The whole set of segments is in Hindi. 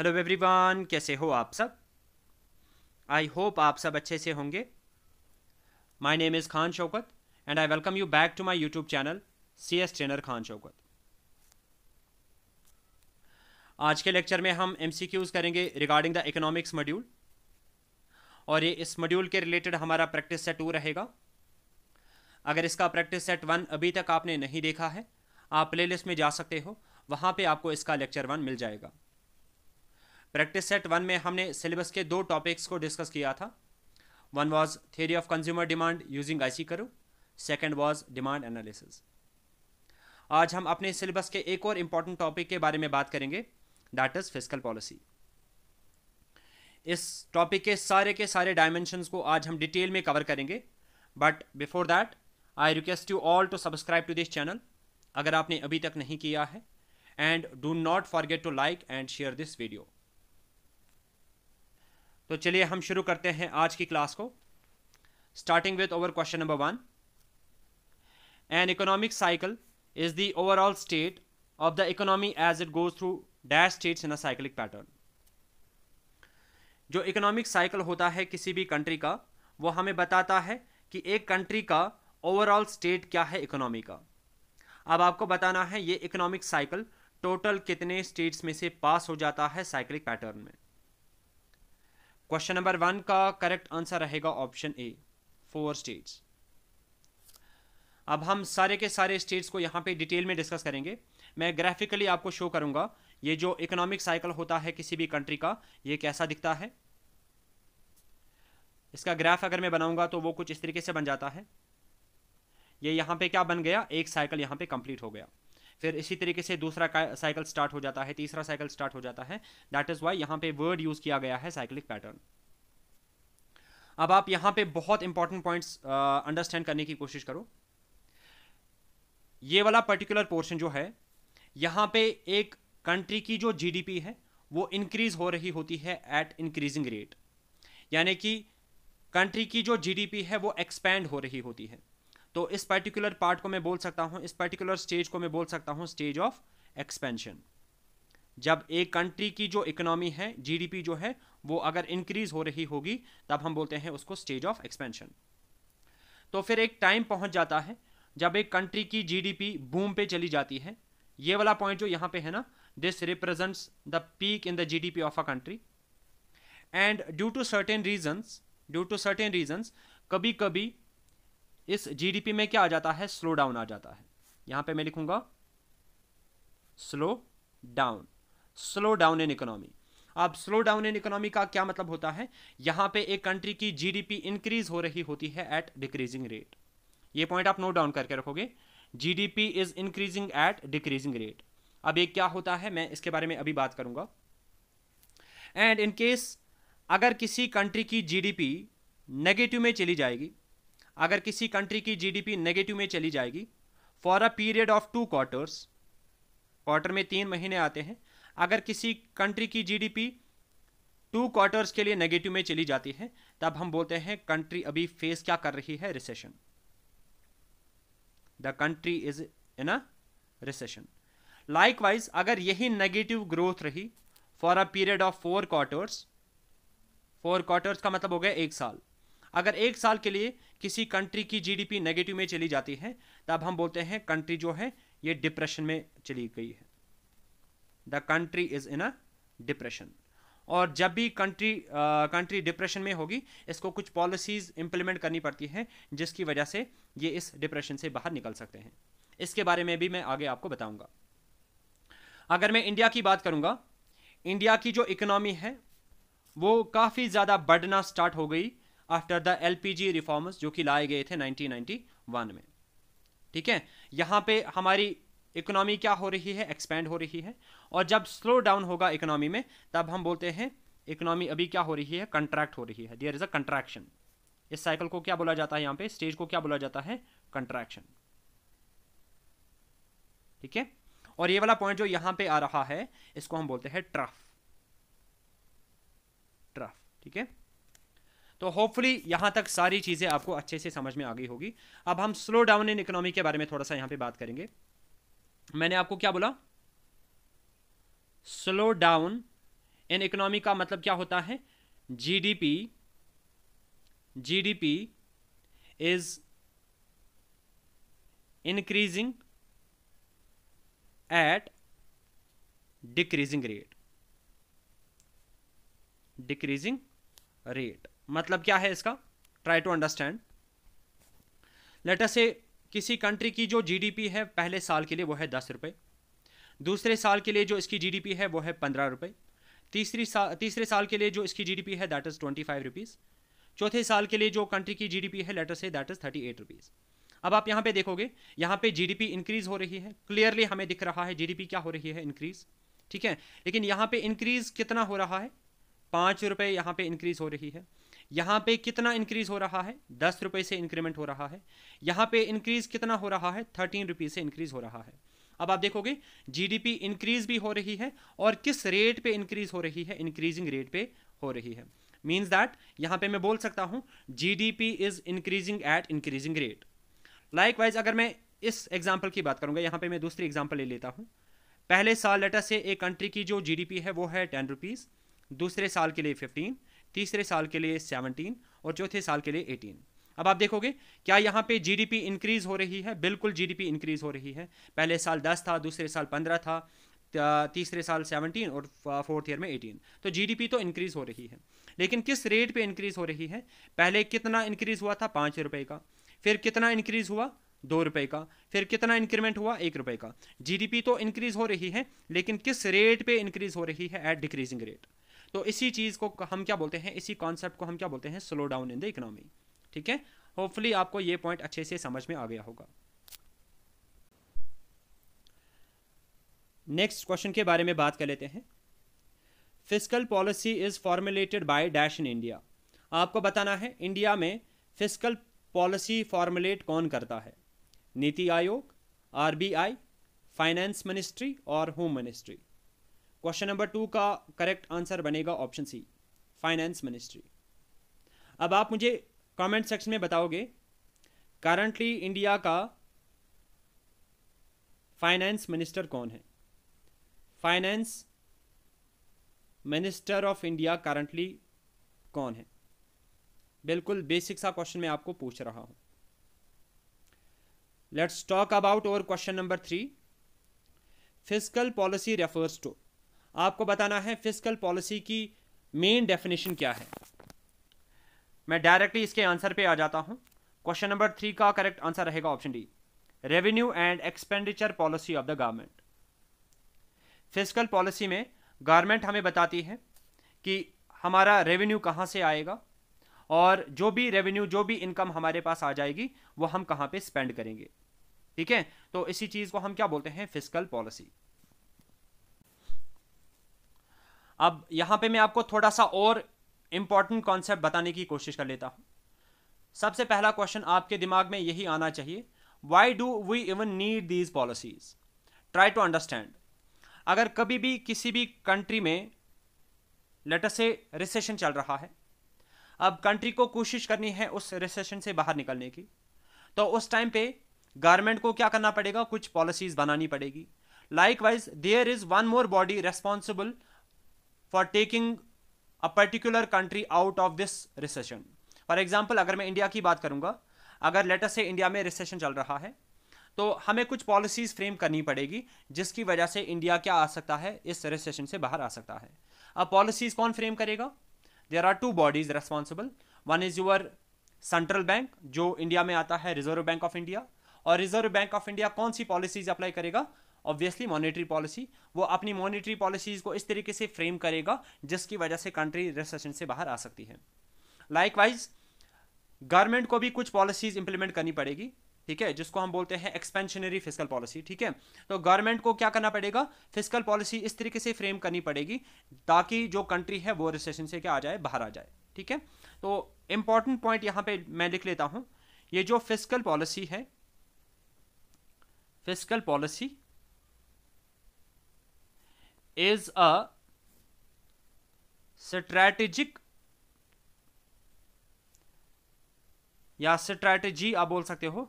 हेलो एवरीवन कैसे हो आप सब आई होप आप सब अच्छे से होंगे my name is Khan Shaukat and I welcome you back to my YouTube channel C S trainer Khan Shaukat आज के लेक्चर में हम एम सी क्यूज़ करेंगे रिगार्डिंग द इकोनॉमिक्स मॉड्यूल और ये इस मॉड्यूल के रिलेटेड हमारा प्रैक्टिस सेट टू रहेगा अगर इसका प्रैक्टिस सेट वन अभी तक आपने नहीं देखा है आप प्लेलिस्ट में जा सकते हो वहाँ पे आपको इसका लेक्चर वन मिल जाएगा प्रैक्टिस सेट वन में हमने सिलेबस के दो टॉपिक्स को डिस्कस किया था one was theory of consumer demand using IC curve second second was demand analysis आज हम अपने सिलेबस के एक और इम्पॉर्टेंट टॉपिक के बारे में बात करेंगे दैट इज़ फिजिकल पॉलिसी इस टॉपिक के सारे के सारे डायमेंशंस को आज हम डिटेल में कवर करेंगे but before that I request you all to subscribe to this channel अगर आपने अभी तक नहीं किया है and do not forget to like and share this video तो चलिए हम शुरू करते हैं आज की क्लास को starting with over question number one an economic cycle is the overall state of the economy as it goes through dash states in a cyclic pattern जो इकोनॉमिक साइकिल होता है किसी भी कंट्री का वो हमें बताता है कि एक कंट्री का ओवरऑल स्टेट क्या है इकोनॉमी का अब आपको बताना है ये इकोनॉमिक साइकिल टोटल कितने स्टेट्स में से पास हो जाता है साइकिल पैटर्न में क्वेश्चन नंबर वन का करेक्ट आंसर रहेगा ऑप्शन ए फोर स्टेट्स अब हम सारे के सारे स्टेट्स को यहाँ पे डिटेल में डिस्कस करेंगे मैं ग्राफिकली आपको शो करूँगा ये जो इकोनॉमिक साइकिल होता है किसी भी कंट्री का ये कैसा दिखता है इसका ग्राफ अगर मैं बनाऊंगा तो वो कुछ इस तरीके से बन जाता है ये यहाँ पे क्या बन गया एक साइकिल यहाँ पे कंप्लीट हो गया फिर इसी तरीके से दूसरा साइकिल स्टार्ट हो जाता है तीसरा साइकिल स्टार्ट हो जाता है दैट इज़ वाई यहाँ पे वर्ड यूज़ किया गया है साइक्लिक पैटर्न अब आप यहाँ पे बहुत इंपॉर्टेंट पॉइंट्स अंडरस्टैंड करने की कोशिश करो ये वाला पर्टिकुलर पोर्शन जो है यहाँ पे एक कंट्री की जो जीडीपी है वो इंक्रीज हो रही होती है एट इंक्रीजिंग रेट यानी कि कंट्री की जो जीडीपी है वो एक्सपैंड हो रही होती है तो इस पर्टिकुलर पार्ट को मैं बोल सकता हूँ इस पर्टिकुलर स्टेज को मैं बोल सकता हूँ स्टेज ऑफ एक्सपेंशन जब एक कंट्री की जो इकोनॉमी है जीडीपी जो है वो अगर इंक्रीज हो रही होगी तब हम बोलते हैं उसको स्टेज ऑफ एक्सपेंशन तो फिर एक टाइम पहुंच जाता है जब एक कंट्री की जीडीपी बूम पे चली जाती है ये वाला पॉइंट जो यहाँ पे है ना this represents the peak in the GDP of a country and due to certain reason due to certain reason कभी कभी इस जीडीपी में क्या आ जाता है स्लो डाउन आ जाता है यहां पे मैं लिखूंगा slow down slow down in economy अब स्लो डाउन इन इकोनॉमी का क्या मतलब होता है यहां पे एक कंट्री की जीडीपी इंक्रीज हो रही होती है एट डिक्रीजिंग रेट ये पॉइंट आप नोट डाउन करके रखोगे GDP is increasing at decreasing rate अब ये क्या होता है मैं इसके बारे में अभी बात करूंगा एंड इनकेस अगर किसी कंट्री की जीडीपी नेगेटिव में चली जाएगी अगर किसी कंट्री की जीडीपी नेगेटिव में चली जाएगी for a period of two quarters quarter में तीन महीने आते हैं अगर किसी कंट्री की जीडीपी टू क्वार्टर्स के लिए नेगेटिव में चली जाती है तब हम बोलते हैं कंट्री अभी फेस क्या कर रही है recession the country is in a recession likewise अगर यही नेगेटिव ग्रोथ रही for a period of four quarters four quarters का मतलब हो गया एक साल अगर एक साल के लिए किसी कंट्री की जीडीपी नेगेटिव में चली जाती है तब हम बोलते हैं कंट्री जो है ये डिप्रेशन में चली गई है the country is in a depression और जब भी कंट्री कंट्री डिप्रेशन में होगी इसको कुछ पॉलिसीज़ इंप्लीमेंट करनी पड़ती हैं जिसकी वजह से ये इस डिप्रेशन से बाहर निकल सकते हैं इसके बारे में भी मैं आगे आपको बताऊंगा अगर मैं इंडिया की बात करूंगा इंडिया की जो इकोनॉमी है वो काफ़ी ज़्यादा बढ़ना स्टार्ट हो गई आफ्टर द एलपीजी रिफॉर्म्स जो कि लाए गए थे 1991 में ठीक है यहाँ पे हमारी इकोनॉमी क्या हो रही है एक्सपेंड हो रही है और जब स्लो डाउन होगा इकोनॉमी में तब हम बोलते हैं इकोनॉमी अभी क्या हो रही है कंट्रैक्ट हो रही है देयर इज़ अ कंट्रैक्शन इस साइकिल को क्या बोला जाता है यहाँ पे स्टेज को क्या बोला जाता है कंट्रैक्शन ठीक है और ये वाला पॉइंट जो यहां पे आ रहा है इसको हम बोलते हैं ट्रफ ट्रफ ठीक है तो होपफुली यहाँ तक सारी चीज़ें आपको अच्छे से समझ में आ गई होगी अब हम स्लो डाउन इन इकोनॉमी के बारे में थोड़ा सा यहाँ पे बात करेंगे मैंने आपको क्या बोला स्लो डाउन इन इकोनॉमी का मतलब क्या होता है GDP GDP is increasing at decreasing rate decreasing rate मतलब क्या है इसका ट्राई टू अंडरस्टैंड लेटर से किसी कंट्री की जो जीडीपी है पहले साल के लिए वो है दस रुपये दूसरे साल के लिए जो इसकी जीडीपी है वो है पंद्रह रुपये तीसरी साल तीसरे साल के लिए जो इसकी जीडीपी है that is twenty five rupees चौथे साल के लिए जो कंट्री की जीडीपी है लेटर से that is thirty eight rupees अब आप यहाँ पे देखोगे यहाँ पे जीडीपी इंक्रीज हो रही है क्लियरली हमें दिख रहा है जीडीपी क्या हो रही है इंक्रीज ठीक है लेकिन यहाँ पे इंक्रीज कितना हो रहा है पाँच रुपये यहाँ पे इंक्रीज हो रही है यहाँ पे कितना इंक्रीज हो रहा है दस रुपये से इंक्रीमेंट हो रहा है यहाँ पे इंक्रीज कितना हो रहा है थर्टीन रुपीज़ से इंक्रीज हो रहा है अब आप देखोगे जीडीपी इंक्रीज भी हो रही है और किस रेट पे इंक्रीज हो रही है इंक्रीजिंग रेट पे हो रही है मीन्स दैट यहाँ पे मैं बोल सकता हूँ GDP is increasing at increasing rate likewise अगर मैं इस एग्जाम्पल की बात करूँगा यहाँ पे मैं दूसरी एग्जाम्पल ले लेता हूँ पहले साल लेटर से एक कंट्री की जो जी है वो है टेन रुपीज़ दूसरे साल के लिए फिफ्टीन तीसरे साल के लिए सेवनटीन और चौथे साल के लिए एटीन अब आप देखोगे क्या यहाँ पे जीडीपी इंक्रीज हो रही है बिल्कुल जीडीपी इंक्रीज हो रही है पहले साल दस था दूसरे साल पंद्रह था तीसरे साल सेवनटीन और फोर्थ ईयर में एटीन तो जीडीपी तो इंक्रीज हो रही है लेकिन किस रेट पे इंक्रीज हो रही है पहले कितना इंक्रीज हुआ था पाँच रुपये का फिर कितना इंक्रीज हुआ दो रुपए का फिर कितना इंक्रीमेंट हुआ एक रुपए का जीडीपी तो इंक्रीज हो रही है लेकिन किस रेट पे इंक्रीज हो रही है एट डिक्रीजिंग रेट तो इसी चीज़ को हम क्या बोलते हैं इसी कॉन्सेप्ट को हम क्या बोलते हैं slow down in the economy ठीक है होपफुली आपको ये पॉइंट अच्छे से समझ में आ गया होगा नेक्स्ट क्वेश्चन के बारे में बात कर लेते हैं physical policy is formulated by dash in India आपको बताना है इंडिया में फिजिकल पॉलिसी फॉर्मुलेट कौन करता है NITI Aayog RBI finance ministry और home ministry question number two का करेक्ट आंसर बनेगा ऑप्शन सी फाइनेंस मिनिस्ट्री अब आप मुझे कमेंट सेक्शन में बताओगे करंटली इंडिया का फाइनेंस मिनिस्टर कौन है finance minister of India currently कौन है बिल्कुल बेसिक सा क्वेश्चन मैं आपको पूछ रहा हूं लेट्स टॉक अबाउट और question number three physical policy refers to आपको बताना है फिजिकल पॉलिसी की मेन डेफिनेशन क्या है मैं डायरेक्टली इसके आंसर पे आ जाता हूँ क्वेश्चन नंबर थ्री का करेक्ट आंसर रहेगा option D revenue and expenditure policy of the government physical policy में गवर्नमेंट हमें बताती है कि हमारा रेवेन्यू कहाँ से आएगा और जो भी रेवेन्यू जो भी इनकम हमारे पास आ जाएगी वो हम कहाँ पे स्पेंड करेंगे ठीक है तो इसी चीज़ को हम क्या बोलते हैं फिजिकल पॉलिसी अब यहाँ पे मैं आपको थोड़ा सा और इम्पॉर्टेंट कॉन्सेप्ट बताने की कोशिश कर लेता हूँ सबसे पहला क्वेश्चन आपके दिमाग में यही आना चाहिए why do we even need these policies try to understand अगर कभी भी किसी भी कंट्री में लेटर से रिसेशन चल रहा है अब कंट्री को कोशिश करनी है उस रिसेशन से बाहर निकलने की तो उस टाइम पे गवर्नमेंट को क्या करना पड़ेगा कुछ पॉलिसीज बनानी पड़ेगी like wise there is one more body responsible for taking a particular country out of this recession for example अगर मैं इंडिया की बात करूंगा अगर लेटर से इंडिया में रिसेशन चल रहा है तो हमें कुछ पॉलिसीज़ फ्रेम करनी पड़ेगी जिसकी वजह से इंडिया क्या आ सकता है इस रिसेशन से बाहर आ सकता है अब पॉलिसीज़ कौन फ्रेम करेगा there are two bodies responsible one is your central bank जो इंडिया में आता है रिजर्व बैंक ऑफ इंडिया और रिजर्व बैंक ऑफ इंडिया कौन सी पॉलिसीज़ अप्लाई करेगा ऑब्वियसली मॉनेटरी पॉलिसी वो अपनी मॉनेटरी पॉलिसीज़ को इस तरीके से फ्रेम करेगा जिसकी वजह से कंट्री रिसेशन से बाहर आ सकती है लाइकवाइज गवर्नमेंट को भी कुछ पॉलिसीज़ इंप्लीमेंट करनी पड़ेगी ठीक है जिसको हम बोलते हैं एक्सपेंशनरी फिजिकल पॉलिसी ठीक है तो गवर्नमेंट को क्या करना पड़ेगा फिजिकल पॉलिसी इस तरीके से फ्रेम करनी पड़ेगी ताकि जो कंट्री है वो रिसेशन से क्या आ जाए बाहर आ जाए ठीक है तो इंपॉर्टेंट पॉइंट यहां पे मैं लिख लेता हूं ये जो फिजिकल पॉलिसी है physical policy is a strategic या स्ट्रैटेजी आप बोल सकते हो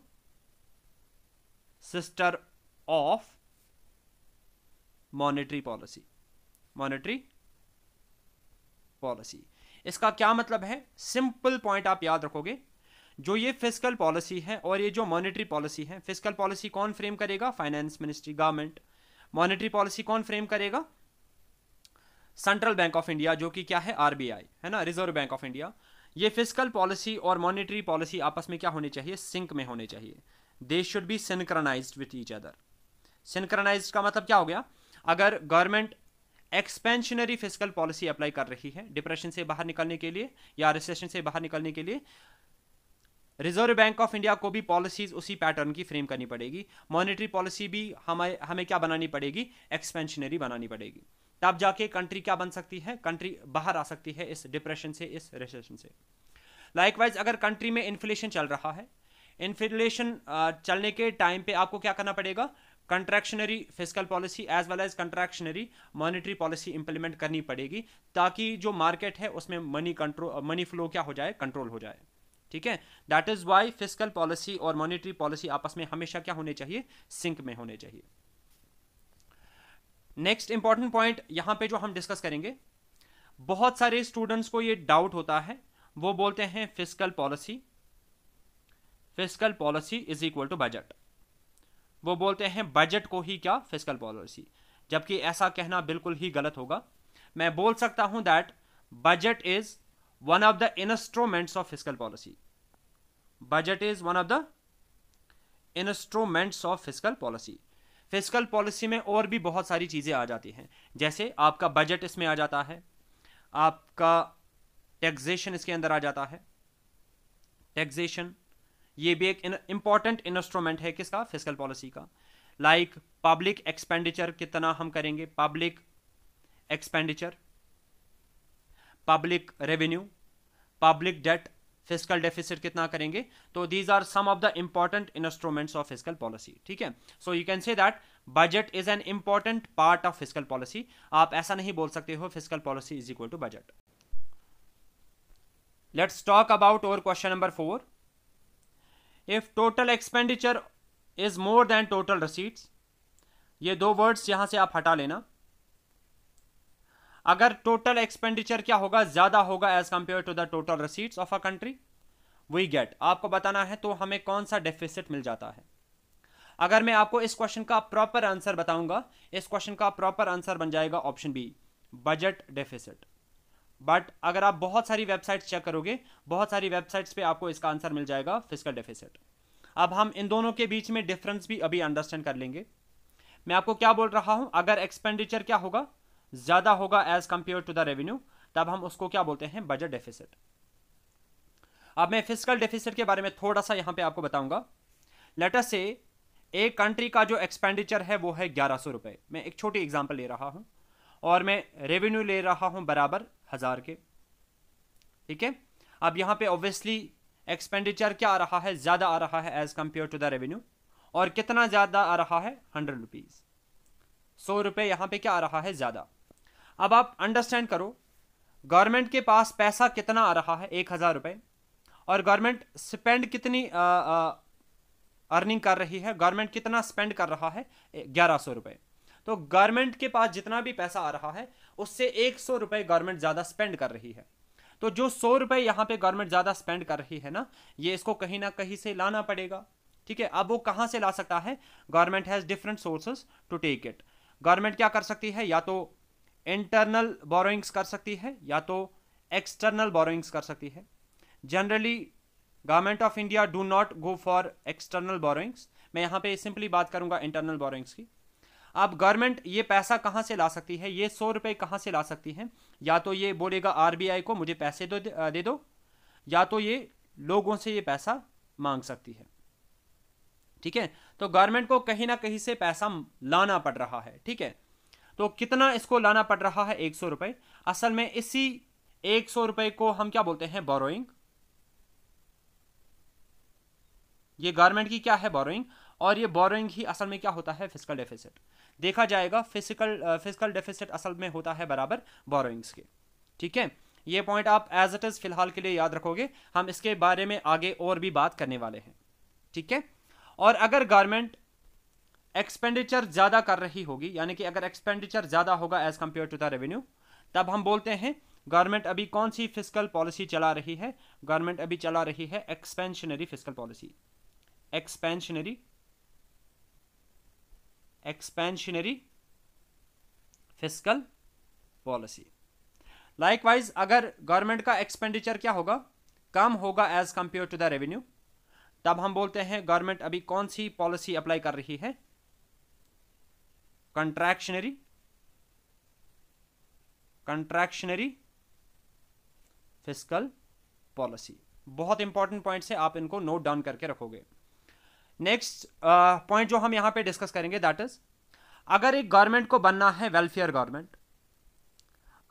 sister of monetary policy monetary policy इसका क्या मतलब है सिंपल पॉइंट आप याद रखोगे जो ये फिजिकल पॉलिसी है और ये जो मॉनेटरी पॉलिसी है फिजिकल पॉलिसी कौन फ्रेम करेगा finance ministry government monetary policy कौन फ्रेम करेगा सेंट्रल बैंक ऑफ इंडिया जो कि क्या है आरबीआई है ना रिजर्व बैंक ऑफ इंडिया ये फिजिकल पॉलिसी और मॉनिटरी पॉलिसी आपस में क्या होनी चाहिए सिंक में होने चाहिए they should be synchronised with each other synchronised का मतलब क्या हो गया अगर government expansionary physical policy apply कर रही है डिप्रेशन से बाहर निकलने के लिए या रिसेशन से बाहर निकलने के लिए रिजर्व बैंक ऑफ इंडिया को भी पॉलिसीज उसी पैटर्न की फ्रेम करनी पड़ेगी मॉनिटरी पॉलिसी भी हमें हमें क्या बनानी पड़ेगी एक्सपेंशनरी बनानी पड़ेगी तब जाके कंट्री क्या बन सकती है कंट्री बाहर आ सकती है इस डिप्रेशन से इस रिसेशन से लाइकवाइज अगर कंट्री में इन्फ्लेशन चल रहा है इन्फ्लेशन चलने के टाइम पे आपको क्या करना पड़ेगा contractionary physical policy as well as contractionary monetary policy implement करनी पड़ेगी ताकि जो मार्केट है उसमें मनी कंट्रोल मनी फ्लो क्या हो जाए कंट्रोल हो जाए ठीक है that is why physical policy और मॉनिटरी पॉलिसी आपस में हमेशा क्या होने चाहिए सिंक में होने चाहिए नेक्स्ट इंपॉर्टेंट पॉइंट यहाँ पे जो हम डिस्कस करेंगे बहुत सारे स्टूडेंट्स को ये डाउट होता है वो बोलते हैं physical policy physical policy is equal to budget वो बोलते हैं बजट को ही क्या फिजिकल पॉलिसी जबकि ऐसा कहना बिल्कुल ही गलत होगा मैं बोल सकता हूं that budget is one of the instruments of physical policy budget is one of the instruments of physical policy physical policy में और भी बहुत सारी चीज़ें आ जाती हैं जैसे आपका बजट इसमें आ जाता है आपका टैक्सेशन इसके अंदर आ जाता है टैक्सेशन ये भी एक इम्पॉर्टेंट इंस्ट्रूमेंट है किसका फिजिकल पॉलिसी का लाइक पब्लिक एक्सपेंडिचर कितना हम करेंगे public expenditure public revenue public debt physical deficit कितना करेंगे तो these are some of the important instruments of physical policy ठीक है so you can say that budget is an important part of physical policy आप ऐसा नहीं बोल सकते हो physical policy is equal to budget let's talk about और question number four if total expenditure is more than total receipts ये दो वर्ड्स यहां से आप हटा लेना अगर टोटल एक्सपेंडिचर क्या होगा ज़्यादा होगा as compare to the total receipts of a country we get आपको बताना है तो हमें कौन सा डेफिसिट मिल जाता है अगर मैं आपको इस क्वेश्चन का प्रॉपर आंसर बताऊंगा इस क्वेश्चन का प्रॉपर आंसर बन जाएगा option B budget deficit but अगर आप बहुत सारी वेबसाइट्स चेक करोगे बहुत सारी वेबसाइट्स पे आपको इसका आंसर मिल जाएगा फिजिकल डेफिसिट अब हम इन दोनों के बीच में डिफरेंस भी अभी अंडरस्टैंड कर लेंगे मैं आपको क्या बोल रहा हूं अगर एक्सपेंडिचर क्या होगा ज़्यादा होगा as compare to the revenue तब हम उसको क्या बोलते हैं बजट डेफिसिट अब मैं फिजिकल डेफिसिट के बारे में थोड़ा सा यहां पे आपको बताऊंगा लेटर से एक कंट्री का जो एक्सपेंडिचर है वो है ग्यारह सौ रुपए मैं एक छोटी एग्जाम्पल ले रहा हूं और मैं रेवेन्यू ले रहा हूं बराबर हज़ार के ठीक है अब यहां पे ऑब्वियसली एक्सपेंडिचर क्या आ रहा है ज़्यादा आ रहा है as compare to the revenue और कितना ज़्यादा आ रहा है हंड्रेड रुपीज़ सौ रुपए यहां पे क्या आ रहा है ज़्यादा अब आप अंडरस्टैंड करो गवर्नमेंट के पास पैसा कितना आ रहा है एक हज़ार रुपये और गवर्नमेंट स्पेंड कितनी अर्निंग कर रही है गवर्नमेंट कितना स्पेंड कर रहा है ग्यारह सौ रुपये तो गवर्नमेंट के पास जितना भी पैसा आ रहा है उससे एक सौ रुपये गवर्नमेंट ज़्यादा स्पेंड कर रही है तो जो सौ रुपये यहाँ पर गवर्नमेंट ज़्यादा स्पेंड कर रही है ना ये इसको कहीं ना कहीं से लाना पड़ेगा ठीक है अब वो कहाँ से ला सकता है government has different sources to take it government क्या कर सकती है या तो इंटरनल बोरोइंग्स कर सकती है या तो एक्सटर्नल बोरोइंग्स कर सकती है generally government of India do not go for external borrowings मैं यहाँ पे सिंपली बात करूँगा इंटरनल बोरोइंग्स की अब गवर्नमेंट ये पैसा कहाँ से ला सकती है ये सौ रुपये कहाँ से ला सकती है या तो ये बोलेगा आई को मुझे पैसे दो दे दो या तो ये लोगों से ये पैसा मांग सकती है ठीक है तो गवर्नमेंट को कहीं ना कहीं से पैसा लाना पड़ रहा है ठीक है तो कितना इसको लाना पड़ रहा है एक सौ रुपए असल में इसी एक सौ रुपए को हम क्या बोलते हैं बोरोइंग ये गवर्नमेंट की क्या है बोरोइंग और ये बोरोइंग ही असल में क्या होता है फिजिकल डेफिसिट देखा जाएगा फिजिकल फिजिकल डेफिसिट असल में होता है बराबर बोरोइंग्स के ठीक है ये पॉइंट आप एज इट इज़ फिलहाल के लिए याद रखोगे हम इसके बारे में आगे और भी बात करने वाले हैं ठीक है और अगर गवर्नमेंट एक्सपेंडिचर ज़्यादा कर रही होगी यानी कि अगर एक्सपेंडिचर ज़्यादा होगा as compare to the revenue तब हम बोलते हैं गवर्नमेंट अभी कौन सी फिजिकल पॉलिसी चला रही है गवर्नमेंट अभी चला रही है expansionary physical policy expansionary expansionary physical policy likewise अगर गवर्नमेंट का एक्सपेंडिचर क्या होगा कम होगा as compare to the revenue तब हम बोलते हैं गवर्नमेंट अभी कौन सी पॉलिसी अप्लाई कर रही है contractionary contractionary फिस्कल पॉलिसी बहुत इंपॉर्टेंट पॉइंट है आप इनको नोट डाउन करके रखोगे नेक्स्ट पॉइंट uh, जो हम यहां पे डिस्कस करेंगे दैट इज अगर एक गवर्नमेंट को बनना है वेलफेयर गवर्नमेंट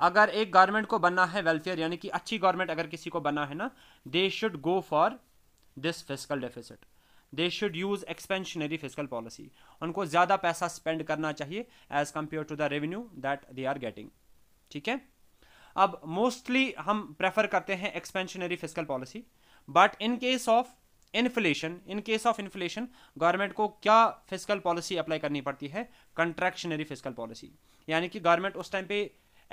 अगर एक गवर्नमेंट को बनना है वेलफेयर यानी कि अच्छी गवर्नमेंट अगर किसी को बनना है ना they should go for this physical deficit they should use expansionary physical policy उनको ज़्यादा पैसा स्पेंड करना चाहिए as compare to the revenue that they are getting ठीक है अब मोस्टली हम प्रेफर करते हैं expansionary physical policy but in case of inflation in case of inflation government को क्या फिजिकल पॉलिसी अप्लाई करनी पड़ती है कंट्रैक्शनरी फिजिकल पॉलिसी यानी कि गवर्नमेंट उस टाइम पे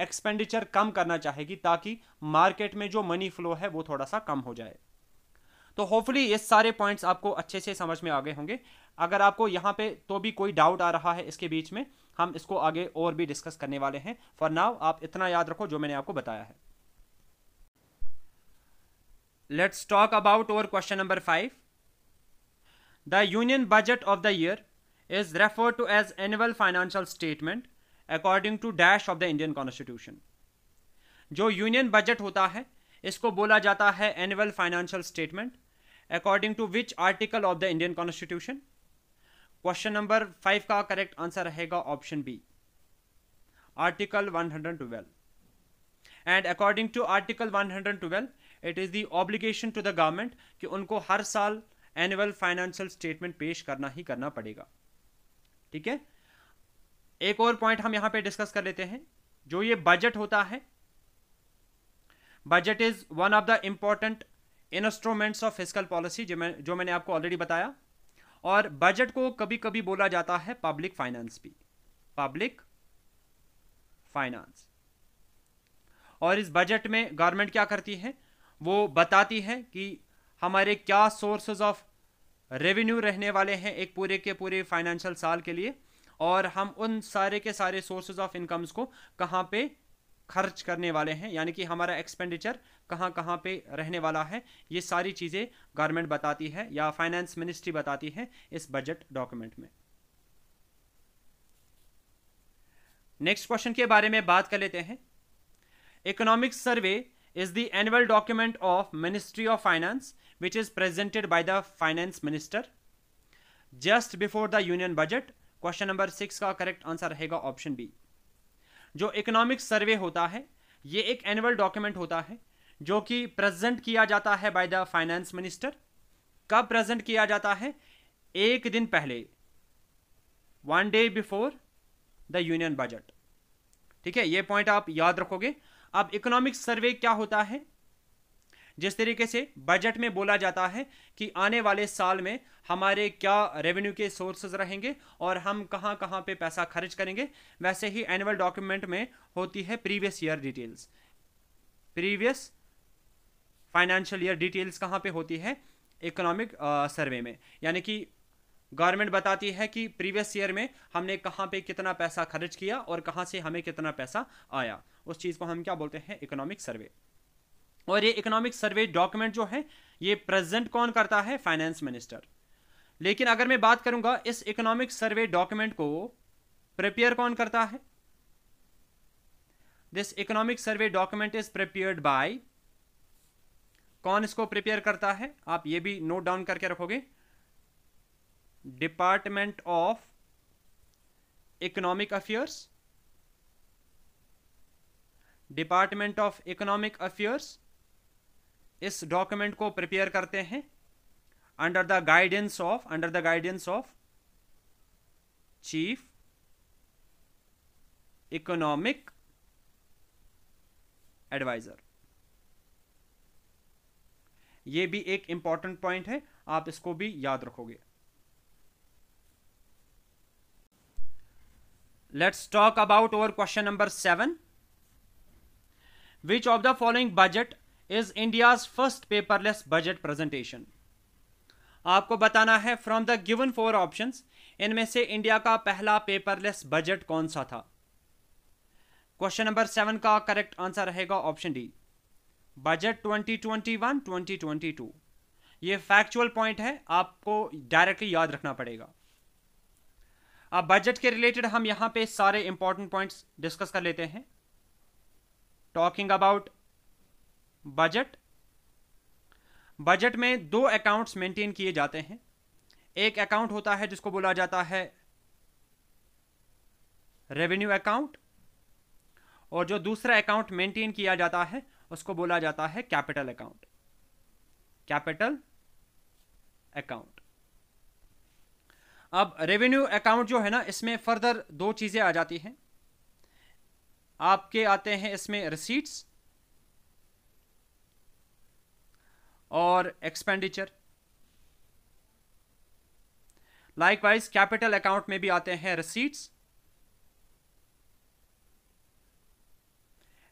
एक्सपेंडिचर कम करना चाहेगी ताकि मार्केट में जो मनी फ्लो है वो थोड़ा सा कम हो जाए तो होपफुली ये सारे पॉइंट्स आपको अच्छे से समझ में आ गए होंगे अगर आपको यहाँ पे तो भी कोई डाउट आ रहा है इसके बीच में हम इसको आगे और भी डिस्कस करने वाले हैं फॉर नाव आप इतना याद रखो जो मैंने आपको बताया है लेट्स टॉक अबाउट और question number five the union budget of the year is refer to as annual financial statement according to dash of the Indian constitution जो यूनियन बजट होता है इसको बोला जाता है annual financial statement according to which article of the Indian constitution question number five का करेक्ट आंसर रहेगा option B article one hundred twelve and according to article one hundred twelve it is the obligation to the government कि उनको हर साल एनुअल फाइनेंशियल स्टेटमेंट पेश करना ही करना पड़ेगा ठीक है एक और पॉइंट हम यहां पे डिस्कस कर लेते हैं जो ये बजट होता है budget is one of the important instruments of physical policy जो मैं जो मैंने आपको ऑलरेडी बताया और बजट को कभी कभी बोला जाता है पब्लिक फाइनेंस भी पब्लिक फाइनेंस और इस बजट में गवर्नमेंट क्या करती है वो बताती है कि हमारे क्या सोर्सेज ऑफ रेवेन्यू रहने वाले हैं एक पूरे के पूरे फाइनेंशियल साल के लिए और हम उन सारे के सारे सोर्सेज ऑफ इनकम्स को कहाँ पे खर्च करने वाले हैं यानी कि हमारा एक्सपेंडिचर कहाँ कहाँ पे रहने वाला है ये सारी चीज़ें गवर्नमेंट बताती है या फाइनेंस मिनिस्ट्री बताती है इस बजट डॉक्यूमेंट में नेक्स्ट क्वेश्चन के बारे में बात कर लेते हैं economic survey is the annual document of ministry of finance which is presented by the finance minister just before the union budget question number six का करेक्ट आंसर रहेगा ऑप्शन बी जो इकोनॉमिक सर्वे होता है ये एक एनुअल डॉक्यूमेंट होता है जो कि प्रेजेंट किया जाता है बाय द फाइनेंस मिनिस्टर कब प्रेजेंट किया जाता है एक दिन पहले one day before the union budget ठीक है ये पॉइंट आप याद रखोगे अब इकोनॉमिक सर्वे क्या होता है जिस तरीके से बजट में बोला जाता है कि आने वाले साल में हमारे क्या रेवेन्यू के सोर्सेज रहेंगे और हम कहां कहां पे पैसा खर्च करेंगे वैसे ही एनुअल डॉक्यूमेंट में होती है previous year details previous financial year details कहाँ पे होती है इकोनॉमिक सर्वे uh, में यानी कि गवर्नमेंट बताती है कि प्रीवियस ईयर में हमने कहाँ पे कितना पैसा खर्च किया और कहाँ से हमें कितना पैसा आया उस चीज़ को हम क्या बोलते हैं इकोनॉमिक सर्वे और ये इकोनॉमिक सर्वे डॉक्यूमेंट जो है ये प्रेजेंट कौन करता है फाइनेंस मिनिस्टर लेकिन अगर मैं बात करूंगा इस इकोनॉमिक सर्वे डॉक्यूमेंट को प्रिपेयर कौन करता है this economic survey document is prepared by कौन इसको प्रिपेयर करता है आप ये भी नोट डाउन करके रखोगे department of economic affairs department of economic affairs इस डॉक्यूमेंट को प्रिपेयर करते हैं under the guidance of under the guidance of chief economic adviser ये भी एक इंपॉर्टेंट पॉइंट है आप इसको भी याद रखोगे let's talk about our question number seven which of the following budget is India first paperless budget presentation आपको बताना है from the given four option इनमें से इंडिया का पहला पेपरलेस बजट कौन सा था क्वेश्चन नंबर सेवन का करेक्ट आंसर रहेगा ऑप्शन डी बजट 2021 2022 ये फैक्चुअल पॉइंट है आपको डायरेक्टली याद रखना पड़ेगा अब बजट के रिलेटेड हम यहां पे सारे इंपॉर्टेंट पॉइंट्स डिस्कस कर लेते हैं टॉकिंग अबाउट बजट बजट में दो अकाउंट्स मेंटेन किए जाते हैं एक अकाउंट होता है जिसको बोला जाता है रेवेन्यू अकाउंट और जो दूसरा अकाउंट मेंटेन किया जाता है उसको बोला जाता है कैपिटल अकाउंट कैपिटल अकाउंट अब रेवेन्यू अकाउंट जो है ना इसमें फर्दर दो चीज़ें आ जाती हैं आपके आते हैं इसमें रिसीट्स और एक्सपेंडिचर लाइकवाइज कैपिटल अकाउंट में भी आते हैं रिसीट्स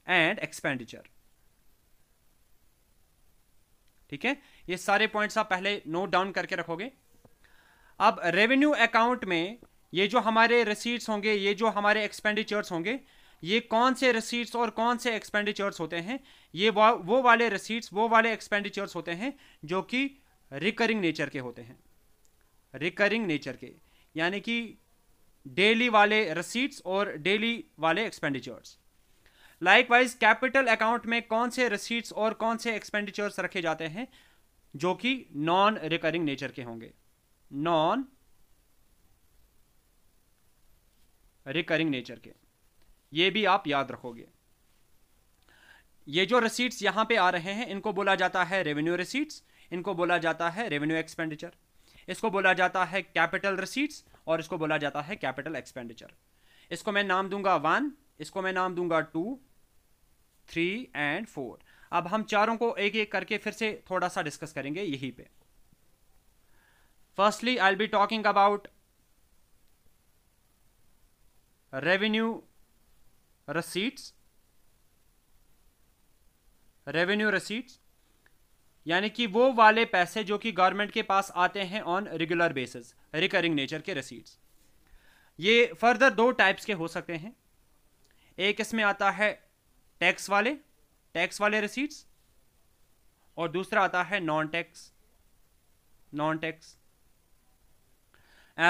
एंड एक्सपेंडिचर ठीक है ये सारे पॉइंट्स आप पहले नोट डाउन करके रखोगे अब रेवेन्यू अकाउंट में ये जो हमारे रिसीट्स होंगे ये जो हमारे एक्सपेंडिचर्स होंगे ये कौन से रिसीट्स और कौन से एक्सपेंडिचर्स होते हैं ये वा, वो वाले रिसीट्स वो वाले एक्सपेंडिचर्स होते हैं जो कि रिकरिंग नेचर के होते हैं रिकरिंग नेचर के यानी कि डेली वाले रिसीट्स और डेली वाले एक्सपेंडिचर्स लाइकवाइज कैपिटल अकाउंट में कौन से रसीड्स और कौन से एक्सपेंडिचर्स रखे जाते हैं जो कि नॉन रिकरिंग नेचर के होंगे नॉन रिकरिंग नेचर के ये भी आप याद रखोगे ये जो रसीड्स यहां पे आ रहे हैं इनको बोला जाता है रेवेन्यू रिसीट्स इनको बोला जाता है रेवेन्यू एक्सपेंडिचर इसको बोला जाता है कैपिटल रसीड्स और इसको बोला जाता है कैपिटल एक्सपेंडिचर इसको मैं नाम दूंगा वन इसको मैं नाम दूंगा टू थ्री एंड फोर अब हम चारों को एक एक करके फिर से थोड़ा सा डिस्कस करेंगे यहीं पे firstly I be talking about revenue receipts revenue receipts यानी कि वो वाले पैसे जो कि गवर्नमेंट के पास आते हैं on regular basis recurring nature के रसीट्स ये फर्दर दो टाइप्स के हो सकते हैं एक इसमें आता है टैक्स वाले टैक्स वाले रिसीट्स और दूसरा आता है non tax non tax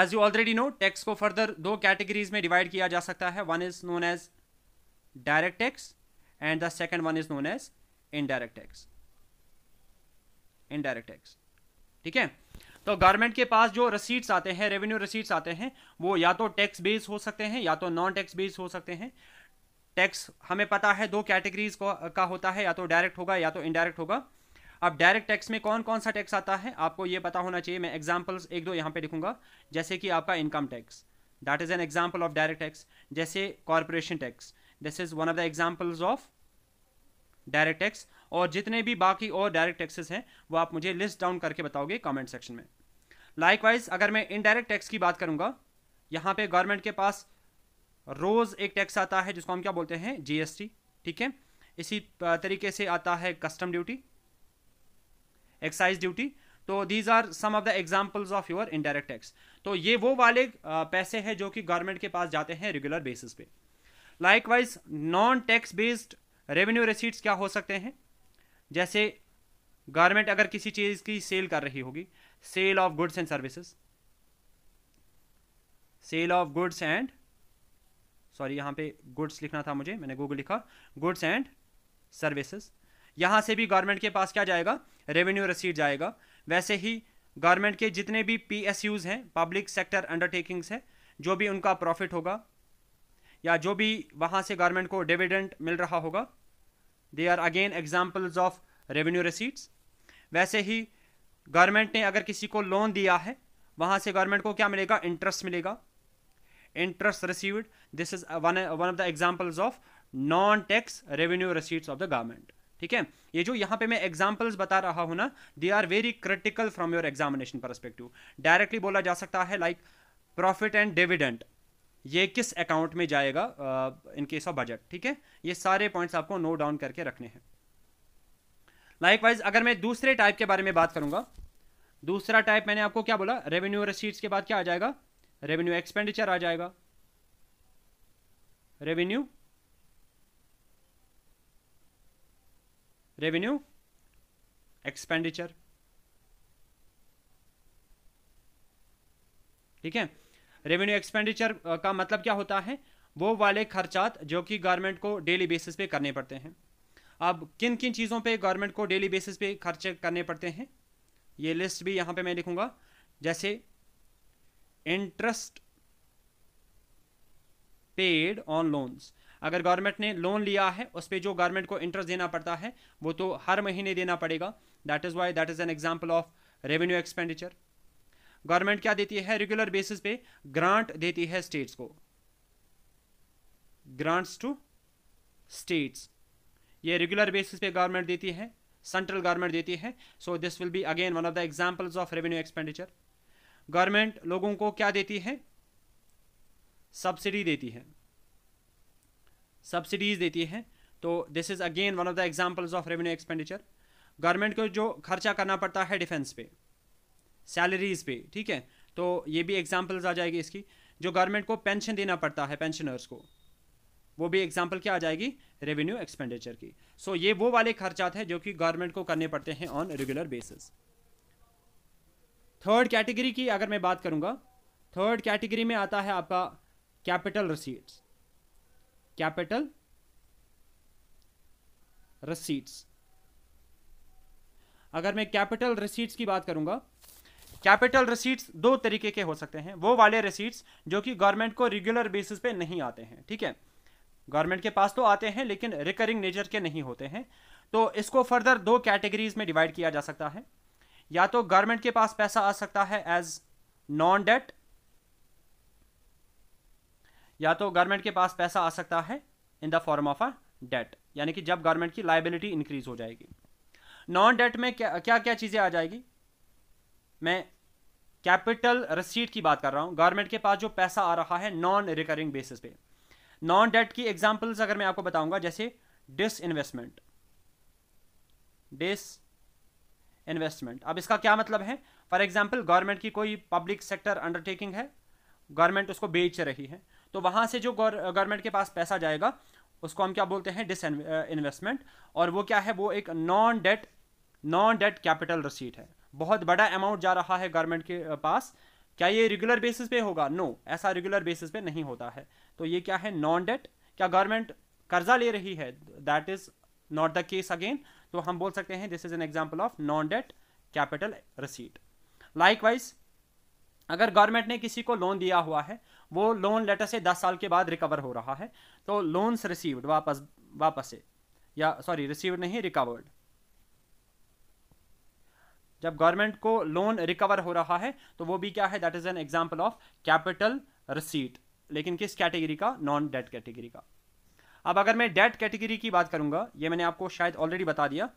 as you already know tax को फर्दर दो कैटेगरीज में डिवाइड किया जा सकता है one is known as direct tax and the second one is known as indirect tax indirect tax ठीक है तो गवर्नमेंट के पास जो रसीड्स आते हैं रेवेन्यू रसीड्स आते हैं वो या तो टैक्स बेस हो सकते हैं या तो नॉन टैक्स बेस हो सकते हैं टैक्स हमें पता है दो कैटेगरीज का होता है या तो डायरेक्ट होगा या तो इनडायरेक्ट होगा अब डायरेक्ट टैक्स में कौन कौन सा टैक्स आता है आपको ये पता होना चाहिए मैं एग्जाम्पल्स एक दो यहाँ पे लिखूंगा जैसे कि आपका income tax that is an example of direct tax जैसे corporation tax this is one of the examples of direct tax और जितने भी बाकी और डायरेक्ट टैक्सेस हैं वो आप मुझे लिस्ट डाउन करके बताओगे कमेंट सेक्शन में लाइकवाइज अगर मैं इनडायरेक्ट टैक्स की बात करूंगा यहाँ पे गवर्नमेंट के पास रोज एक टैक्स आता है जिसको हम क्या बोलते हैं जीएसटी ठीक है इसी तरीके से आता है कस्टम ड्यूटी एक्साइज ड्यूटी तो these are some of the examples of your indirect tax तो ये वो वाले पैसे हैं जो कि गवर्नमेंट के पास जाते हैं रेगुलर बेसिस पे likewise non tax based revenue receipts क्या हो सकते हैं जैसे गवर्नमेंट अगर किसी चीज़ की सेल कर रही होगी sale of goods and services sale of goods and sorry यहाँ पे गुड्स लिखना था मुझे मैंने गूगल लिखा गुड्स एंड सर्विसेज यहाँ से भी गवर्नमेंट के पास क्या जाएगा रेवेन्यू रसीड जाएगा वैसे ही गवर्नमेंट के जितने भी पी एस यूज़ हैं पब्लिक सेक्टर अंडरटेकिंग्स हैं जो भी उनका प्रॉफिट होगा या जो भी वहाँ से गवर्नमेंट को डिविडेंट मिल रहा होगा they are again examples of revenue receipts वैसे ही गवर्नमेंट ने अगर किसी को लोन दिया है वहाँ से गवर्नमेंट को क्या मिलेगा इंटरेस्ट मिलेगा interest received this is uh, one uh, one of the examples of non tax revenue receipts of the government ठीक है ये जो यहां पे मैं examples बता रहा हूं ना they are very critical from your examination perspective directly बोला जा सकता है लाइक प्रॉफिट एंड dividend ये किस अकाउंट में जाएगा इन केस ऑफ बजट ठीक है ये सारे पॉइंट्स आपको नोट डाउन करके रखने हैं लाइकवाइज अगर मैं दूसरे टाइप के बारे में बात करूंगा दूसरा टाइप मैंने आपको क्या बोला रेवेन्यू रिसीट्स के बाद क्या आ जाएगा रेवेन्यू एक्सपेंडिचर आ जाएगा रेवेन्यू रेवेन्यू एक्सपेंडिचर ठीक है रेवेन्यू एक्सपेंडिचर का मतलब क्या होता है वो वाले खर्चात जो कि गवर्नमेंट को डेली बेसिस पे करने पड़ते हैं अब किन किन चीज़ों पे गवर्नमेंट को डेली बेसिस पे खर्चे करने पड़ते हैं ये लिस्ट भी यहां पे मैं लिखूंगा जैसे इंटरेस्ट पेड ऑन लोन्स अगर गवर्नमेंट ने लोन लिया है उस पर जो गवर्नमेंट को इंटरेस्ट देना पड़ता है वो तो हर महीने देना पड़ेगा that is why that is an example of revenue expenditure government क्या देती है रेगुलर बेसिस पे ग्रांट देती है स्टेट्स को ग्रांट्स टू स्टेट्स ये रेगुलर बेसिस पे गवर्नमेंट देती है सेंट्रल गवर्नमेंट देती है so this will be again one of the examples of revenue expenditure government लोगों को क्या देती है सब्सिडी देती है सब्सिडीज देती है तो this is again one of the examples of revenue expenditure government को जो खर्चा करना पड़ता है डिफेंस पे सैलरीज पे ठीक है तो ये भी एग्जांपल्स आ जाएगी इसकी जो गवर्नमेंट को पेंशन देना पड़ता है पेंशनर्स को वो भी एग्जाम्पल क्या आ जाएगी रेवेन्यू एक्सपेंडिचर की सो so, ये वो वाले खर्चा थे जो कि गवर्नमेंट को करने पड़ते हैं on regular basis third category की अगर मैं बात करूंगा थर्ड कैटेगरी में आता है आपका कैपिटल रसीट्स कैपिटल रसीट्स अगर मैं कैपिटल रसीट्स की बात करूंगा कैपिटल रसीट्स दो तरीके के हो सकते हैं वो वाले रसीट्स जो कि गवर्नमेंट को रेगुलर बेसिस पे नहीं आते हैं ठीक है गवर्नमेंट के पास तो आते हैं लेकिन रिकरिंग नेचर के नहीं होते हैं तो इसको फर्दर दो कैटेगरीज में डिवाइड किया जा सकता है या तो गवर्नमेंट के पास पैसा आ सकता है एज नॉन डेट या तो गवर्नमेंट के पास पैसा आ सकता है in the form of a debt यानी कि जब गवर्नमेंट की लाइबिलिटी इंक्रीज हो जाएगी नॉन डेट में क्या क्या क्या चीज़ें आ जाएगी मैं कैपिटल रसीड की बात कर रहा हूं गवर्नमेंट के पास जो पैसा आ रहा है नॉन रिकरिंग बेसिस पे नॉन डेट की एग्जांपल्स अगर मैं आपको बताऊंगा जैसे डिस इन्वेस्टमेंट डिस इन्वेस्टमेंट अब इसका क्या मतलब है फॉर एग्जाम्पल गवर्नमेंट की कोई पब्लिक सेक्टर अंडरटेकिंग है गवर्नमेंट उसको बेच रही है तो वहाँ से जो गवर्नमेंट के पास पैसा जाएगा उसको हम क्या बोलते हैं डिस इन्वेस्टमेंट और वो क्या है वो एक non debt non debt capital receipt है बहुत बड़ा अमाउंट जा रहा है गवर्नमेंट के पास क्या ये रेगुलर बेसिस पे होगा नो no, ऐसा रेगुलर बेसिस पे नहीं होता है तो ये क्या है नॉन डेट क्या गवर्नमेंट कर्जा ले रही है that is not the case again तो हम बोल सकते हैं this is an example of non debt capital receipt likewise अगर गवर्नमेंट ने किसी को लोन दिया हुआ है वो लोन लेटर से दस साल के बाद रिकवर हो रहा है तो लोन्स रिसीव्ड वापस वापस से या सॉरी रिसीव्ड नहीं रिकवर्ड जब गवर्नमेंट को लोन रिकवर हो रहा है तो वो भी क्या है that is an example of capital receipt लेकिन किस कैटेगरी का नॉन डेट कैटेगरी का अब अगर मैं डेट कैटेगरी की बात करूंगा ये मैंने आपको शायद ऑलरेडी बता दिया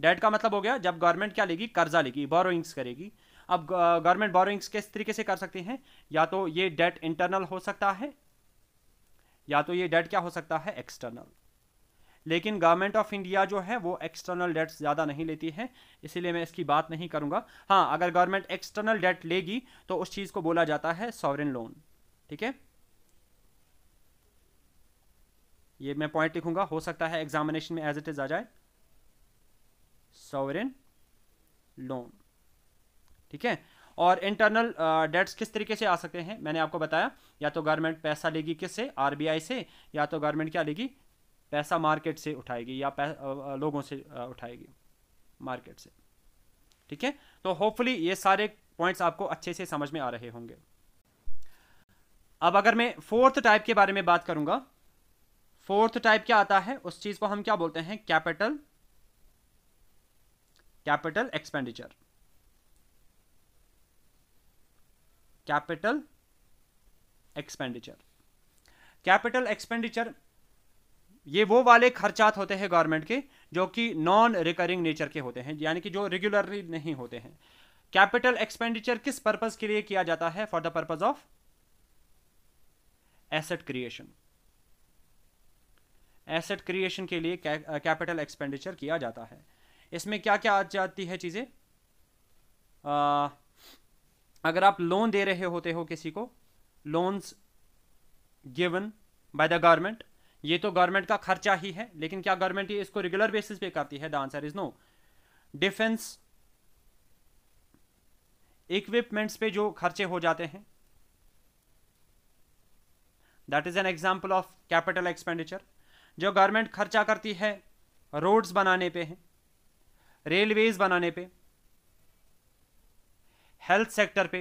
डेट का मतलब हो गया जब गवर्नमेंट क्या लेगी कर्जा लेगी बोरोइंग्स करेगी अब गवर्नमेंट बोरोइंग्स किस तरीके से कर सकते हैं या तो ये डेट इंटरनल हो सकता है या तो ये डेट क्या हो सकता है एक्सटर्नल लेकिन गवर्नमेंट ऑफ इंडिया जो है वो एक्सटर्नल डेट्स ज़्यादा नहीं लेती है इसीलिए मैं इसकी बात नहीं करूंगा हाँ अगर गवर्नमेंट एक्सटर्नल डेट लेगी तो उस चीज़ को बोला जाता है सॉवरन लोन ठीक है ये मैं पॉइंट लिखूंगा हो सकता है एग्जामिनेशन में एज इट इज़ आ जाए सॉवरिन लोन ठीक है और इंटरनल डेट्स uh, किस तरीके से आ सकते हैं मैंने आपको बताया या तो गवर्नमेंट पैसा लेगी किससे आरबीआई से या तो गवर्नमेंट क्या लेगी पैसा मार्केट से उठाएगी या uh, uh, लोगों से उठाएगी मार्केट से ठीक है तो होपफुली ये सारे पॉइंट्स आपको अच्छे से समझ में आ रहे होंगे अब अगर मैं फोर्थ टाइप के बारे में बात करूंगा फोर्थ टाइप क्या आता है उस चीज को हम क्या बोलते हैं capital capital expenditure capital expenditure capital expenditure ये वो वाले खर्चात होते हैं गवर्नमेंट के जो कि नॉन रिकरिंग नेचर के होते हैं यानी कि जो रेगुलरली नहीं होते हैं कैपिटल एक्सपेंडिचर किस पर्पज के लिए किया जाता है for the purpose of asset creation asset creation के लिए कैपिटल एक्सपेंडिचर uh, किया जाता है इसमें क्या क्या आ जाती है चीज़ें uh, अगर आप लोन दे रहे होते हो किसी को loans given by the government ये तो गवर्नमेंट का खर्चा ही है लेकिन क्या गवर्नमेंट इसको रेगुलर बेसिस पे करती है the answer is no defence equipments पे जो खर्चे हो जाते हैं that is an example of capital expenditure जो गवर्नमेंट खर्चा करती है रोड्स बनाने पे हैं रेलवेज बनाने पे हेल्थ सेक्टर पे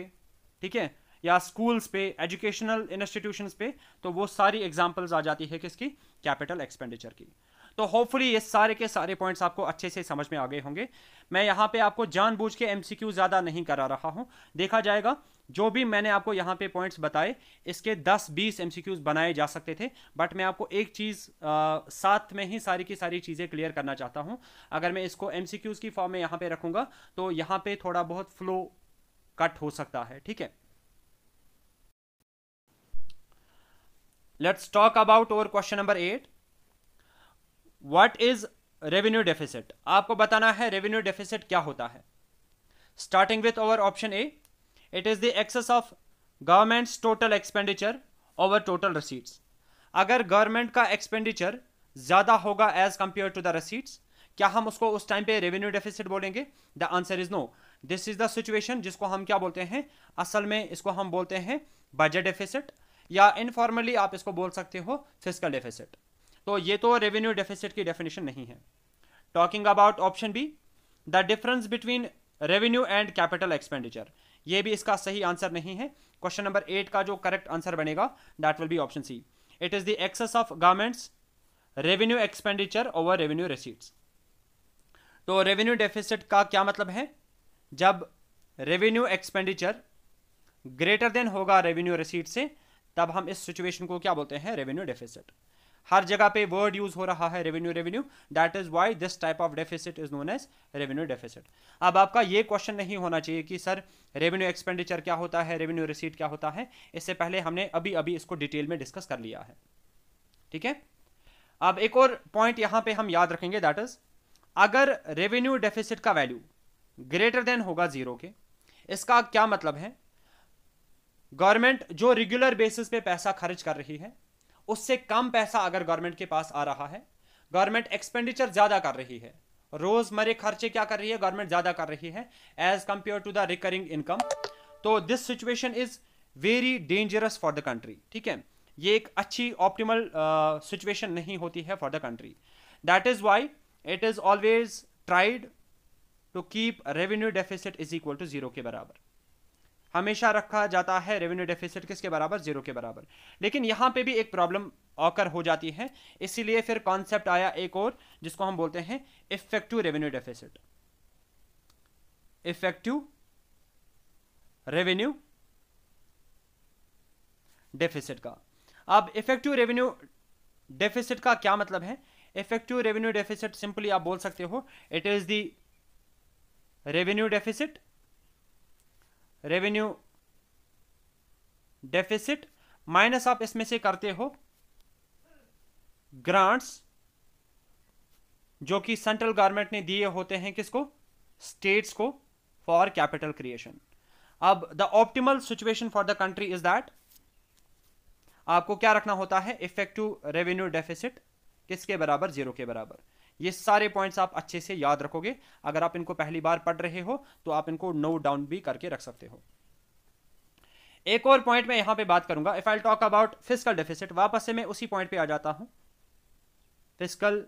ठीक है या स्कूल्स पे एजुकेशनल इंस्टीट्यूशंस पे तो वो सारी एग्जांपल्स आ जाती है किसकी कैपिटल एक्सपेंडिचर की तो होपफुली ये सारे के सारे पॉइंट्स आपको अच्छे से समझ में आ गए होंगे मैं यहाँ पे आपको जानबूझ के एमसीक्यू ज़्यादा नहीं करा रहा हूँ देखा जाएगा जो भी मैंने आपको यहाँ पे पॉइंट्स बताए इसके 10-20 एमसीक्यूज बनाए जा सकते थे बट मैं आपको एक चीज़ साथ में ही सारी की सारी चीज़ें क्लियर करना चाहता हूँ अगर मैं इसको एमसीक्यूज की फॉर्म में यहाँ पे रखूँगा तो यहाँ पे थोड़ा बहुत फ्लो कट हो सकता है ठीक है let's talk about our question number eight what is revenue deficit आपको बताना है रेवेन्यू डेफिसिट क्या होता है starting with our option A it is the excess of government's total expenditure over total receipts अगर गवर्नमेंट का एक्सपेंडिचर ज़्यादा होगा as compare to the receipts क्या हम उसको उस टाइम पे रेवेन्यू डेफिसिट बोलेंगे the answer is no this is the situation जिसको हम क्या बोलते हैं असल में इसको हम बोलते हैं बजट डेफिसिट या इनफॉर्मली आप इसको बोल सकते हो फिजिकल डेफिसिट तो ये तो रेवेन्यू डेफिसिट की डेफिनेशन नहीं है talking about option B the difference between revenue and capital expenditure यह भी इसका सही आंसर नहीं है क्वेश्चन नंबर एट का जो करेक्ट आंसर बनेगा that will be option C it is the excess of government's revenue expenditure over revenue receipts तो रेवेन्यू डेफिसिट का क्या मतलब है जब रेवेन्यू एक्सपेंडिचर ग्रेटर देन होगा रेवेन्यू रिसीट से तब हम इस सिचुएशन को क्या बोलते हैं रेवेन्यू डेफिसिट हर जगह पे वर्ड यूज हो रहा है revenue revenue that is why this type of deficit is known as revenue deficit अब आपका ये क्वेश्चन नहीं होना चाहिए कि सर रेवेन्यू एक्सपेंडिचर क्या होता है रेवेन्यू रिसीट क्या होता है इससे पहले हमने अभी अभी इसको डिटेल में डिस्कस कर लिया है ठीक है अब एक और पॉइंट यहां पे हम याद रखेंगे दैट इज अगर रेवेन्यू डेफिसिट का वैल्यू ग्रेटर देन होगा जीरो के इसका क्या मतलब है गवर्नमेंट जो रेगुलर बेसिस पे पैसा खर्च कर रही है उससे कम पैसा अगर गवर्नमेंट के पास आ रहा है गवर्नमेंट एक्सपेंडिचर ज़्यादा कर रही है रोजमर्रे खर्चे क्या कर रही है गवर्नमेंट ज़्यादा कर रही है as compare to the recurring income तो this situation is very dangerous for the country ठीक है ये एक अच्छी ऑप्टिमल सिचुएशन uh, नहीं होती है for the country that is why it is always tried to keep revenue deficit is equal to zero के बराबर हमेशा रखा जाता है रेवेन्यू डेफिसिट किसके बराबर जीरो के बराबर लेकिन यहाँ पे भी एक प्रॉब्लम ऑकर हो जाती है इसीलिए फिर कॉन्सेप्ट आया एक और जिसको हम बोलते हैं effective revenue deficit effective revenue deficit का अब इफेक्टिव रेवेन्यू डेफिसिट का क्या मतलब है इफेक्टिव रेवेन्यू डेफिसिट सिंपली आप बोल सकते हो it is the revenue deficit revenue deficit minus आप इसमें से करते हो ग्रांट्स जो कि सेंट्रल गवर्नमेंट ने दिए होते हैं किसको स्टेट्स को फॉर कैपिटल क्रिएशन अब the optimal situation for the country is that आपको क्या रखना होता है इफेक्टिव रेवेन्यू डेफिसिट किसके बराबर जीरो के बराबर ये सारे पॉइंट्स आप अच्छे से याद रखोगे अगर आप इनको पहली बार पढ़ रहे हो तो आप इनको नोट डाउन भी करके रख सकते हो एक और पॉइंट मैं यहां पे बात करूंगा if I talk about fiscal deficit वापस से मैं उसी पॉइंट पे आ जाता हूं फिजिकल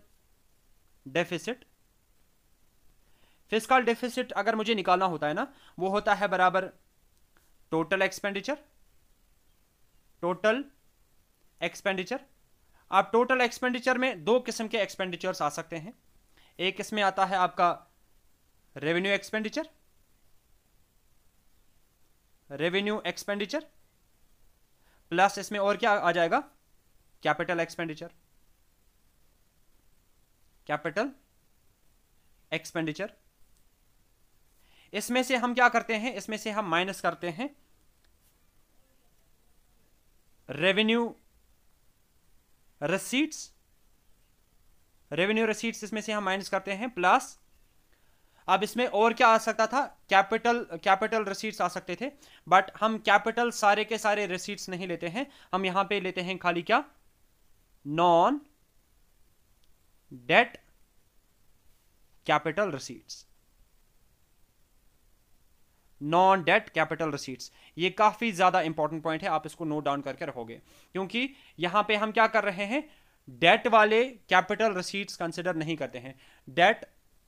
डेफिसिट फिजिकल डेफिसिट अगर मुझे निकालना होता है ना वो होता है बराबर टोटल एक्सपेंडिचर टोटल एक्सपेंडिचर आप टोटल एक्सपेंडिचर में दो किस्म के एक्सपेंडिचर्स आ सकते हैं एक इसमें आता है आपका revenue expenditure revenue expenditure plus इसमें और क्या आ जाएगा कैपिटल एक्सपेंडिचर कैपिटल एक्सपेंडिचर इसमें से हम क्या करते हैं इसमें से हम माइनस करते हैं रेवेन्यू रसीट्स रेवेन्यू रसीट्स इसमें से हम माइनस करते हैं प्लस अब इसमें और क्या आ सकता था कैपिटल कैपिटल रसीट्स आ सकते थे बट हम कैपिटल सारे के सारे रसीट्स नहीं लेते हैं हम यहां पे लेते हैं खाली क्या non debt capital receipts non debt capital receipts ये काफ़ी ज़्यादा इंपॉर्टेंट पॉइंट है आप इसको नोट डाउन करके रखोगे क्योंकि यहाँ पे हम क्या कर रहे हैं डेट वाले कैपिटल रिसीट्स कंसिडर नहीं करते हैं डेट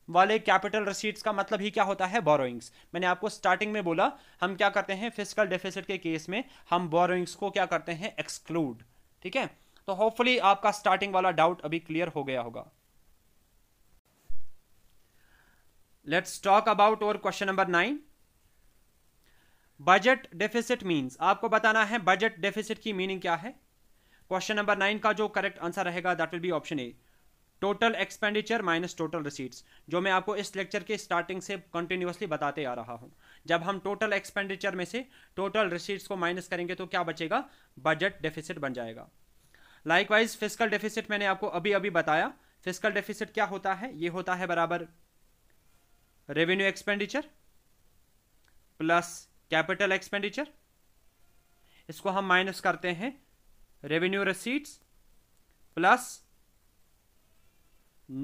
वाले कैपिटल रिसीट्स का मतलब ही क्या होता है बोरोइंग्स मैंने आपको स्टार्टिंग में बोला हम क्या करते हैं फिजिकल डेफिसिट के केस में हम बोरोइंग्स को क्या करते हैं एक्सक्लूड ठीक है तो होपफुली आपका स्टार्टिंग वाला डाउट अभी क्लियर हो गया होगा लेट्स टॉक अबाउट और question number nine budget deficit mean आपको बताना है बजट डेफिसिट की मीनिंग क्या है क्वेश्चन नंबर नाइन का जो करेक्ट आंसर रहेगा that will be option A total expenditure minus total receipts जो मैं आपको इस लेक्चर के स्टार्टिंग से कंटिन्यूसली बताते आ रहा हूँ जब हम टोटल एक्सपेंडिचर में से टोटल रिसीट्स को माइनस करेंगे तो क्या बचेगा बजट डेफिसिट बन जाएगा लाइकवाइज फिजिकल डेफिसिट मैंने आपको अभी अभी बताया फिजिकल डेफिसिट क्या होता है ये होता है बराबर revenue expenditure plus capital expenditure इसको हम माइनस करते हैं revenue receipts plus